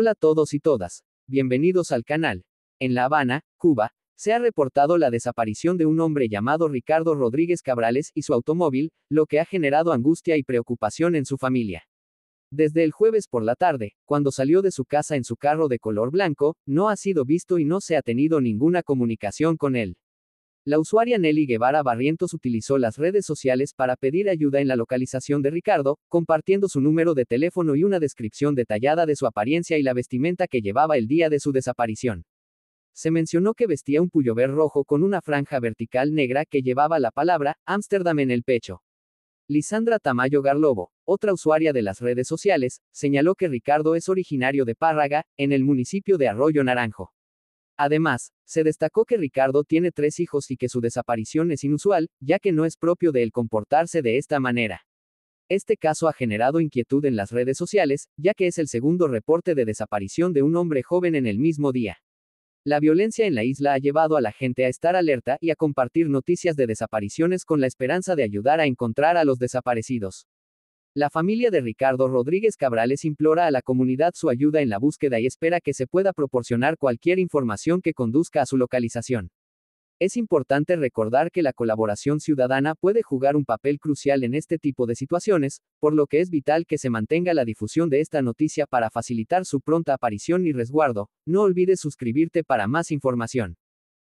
Hola a todos y todas, bienvenidos al canal. En La Habana, Cuba, se ha reportado la desaparición de un hombre llamado Ricardo Rodríguez Cabrales y su automóvil, lo que ha generado angustia y preocupación en su familia. Desde el jueves por la tarde, cuando salió de su casa en su carro de color blanco, no ha sido visto y no se ha tenido ninguna comunicación con él. La usuaria Nelly Guevara Barrientos utilizó las redes sociales para pedir ayuda en la localización de Ricardo, compartiendo su número de teléfono y una descripción detallada de su apariencia y la vestimenta que llevaba el día de su desaparición. Se mencionó que vestía un puyover rojo con una franja vertical negra que llevaba la palabra Ámsterdam en el pecho. Lisandra Tamayo Garlobo, otra usuaria de las redes sociales, señaló que Ricardo es originario de Párraga, en el municipio de Arroyo Naranjo. Además, se destacó que Ricardo tiene tres hijos y que su desaparición es inusual, ya que no es propio de él comportarse de esta manera. Este caso ha generado inquietud en las redes sociales, ya que es el segundo reporte de desaparición de un hombre joven en el mismo día. La violencia en la isla ha llevado a la gente a estar alerta y a compartir noticias de desapariciones con la esperanza de ayudar a encontrar a los desaparecidos. La familia de Ricardo Rodríguez Cabrales implora a la comunidad su ayuda en la búsqueda y espera que se pueda proporcionar cualquier información que conduzca a su localización. Es importante recordar que la colaboración ciudadana puede jugar un papel crucial en este tipo de situaciones, por lo que es vital que se mantenga la difusión de esta noticia para facilitar su pronta aparición y resguardo. No olvides suscribirte para más información.